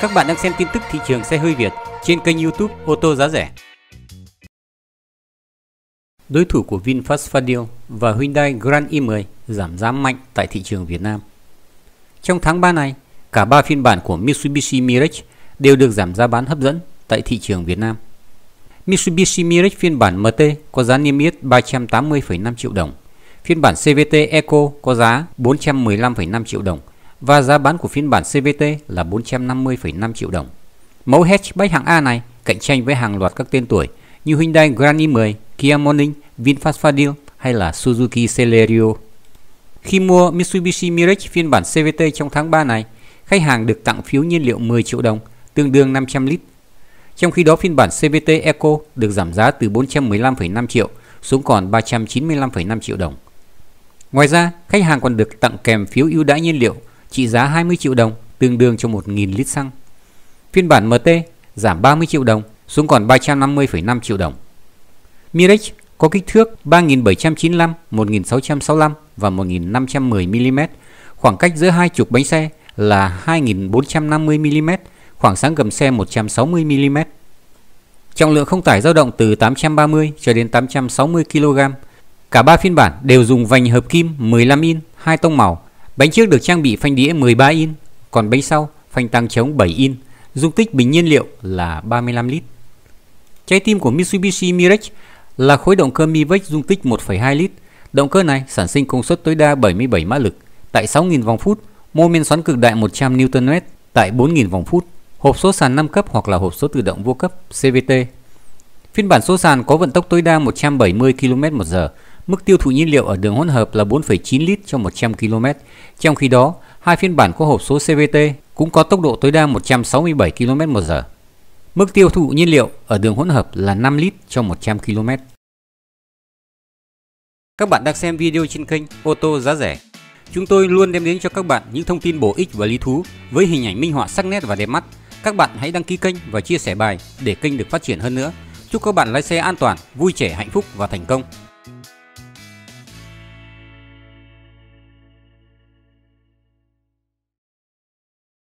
Các bạn đang xem tin tức thị trường xe hơi Việt trên kênh YouTube ô tô giá rẻ. Đối thủ của VinFast Fadil và Hyundai Grand i10 giảm giá mạnh tại thị trường Việt Nam. Trong tháng 3 này, cả 3 phiên bản của Mitsubishi Mirage đều được giảm giá bán hấp dẫn tại thị trường Việt Nam. Mitsubishi Mirage phiên bản MT có giá niêm yết 380,5 triệu đồng, phiên bản CVT Eco có giá 415,5 triệu đồng và giá bán của phiên bản CVT là 450,5 triệu đồng. Mẫu hatchback hạng A này cạnh tranh với hàng loạt các tên tuổi như Hyundai Grand i10, Kia Morning, VinFast Fadil hay là Suzuki Celerio. Khi mua Mitsubishi Mirage phiên bản CVT trong tháng 3 này, khách hàng được tặng phiếu nhiên liệu 10 triệu đồng, tương đương 500 lít. Trong khi đó phiên bản CVT Eco được giảm giá từ 415,5 triệu xuống còn 395,5 triệu đồng. Ngoài ra, khách hàng còn được tặng kèm phiếu ưu đãi nhiên liệu trị giá 20 triệu đồng tương đương cho 1.000 lít xăng. Phiên bản MT giảm 30 triệu đồng xuống còn 350,5 triệu đồng. Mirage có kích thước 3795, 1665 và 1510 mm. Khoảng cách giữa hai trục bánh xe là 2450 mm, khoảng sáng gầm xe 160 mm. Trọng lượng không tải dao động từ 830 cho đến 860 kg. Cả ba phiên bản đều dùng vành hợp kim 15 in, hai tông màu Bánh trước được trang bị phanh đĩa 13 in, còn bánh sau phanh tăng chống 7 in, dung tích bình nhiên liệu là 35 lít. Trái tim của Mitsubishi Mirage là khối động cơ Mivex dung tích 1,2 lít. Động cơ này sản sinh công suất tối đa 77 mã lực tại 6.000 vòng phút, mô men xoắn cực đại 100 Nm tại 4.000 vòng phút, hộp số sàn 5 cấp hoặc là hộp số tự động vô cấp CVT. Phiên bản số sàn có vận tốc tối đa 170 km/h Mức tiêu thụ nhiên liệu ở đường hỗn hợp là 4,9 lít cho 100 km. Trong khi đó, hai phiên bản có hộp số CVT cũng có tốc độ tối đa 167 km/h. Mức tiêu thụ nhiên liệu ở đường hỗn hợp là 5 lít cho 100 km. Các bạn đang xem video trên kênh ô tô giá rẻ. Chúng tôi luôn đem đến cho các bạn những thông tin bổ ích và lý thú với hình ảnh minh họa sắc nét và đẹp mắt. Các bạn hãy đăng ký kênh và chia sẻ bài để kênh được phát triển hơn nữa. Chúc các bạn lái xe an toàn, vui trẻ, hạnh phúc và thành công.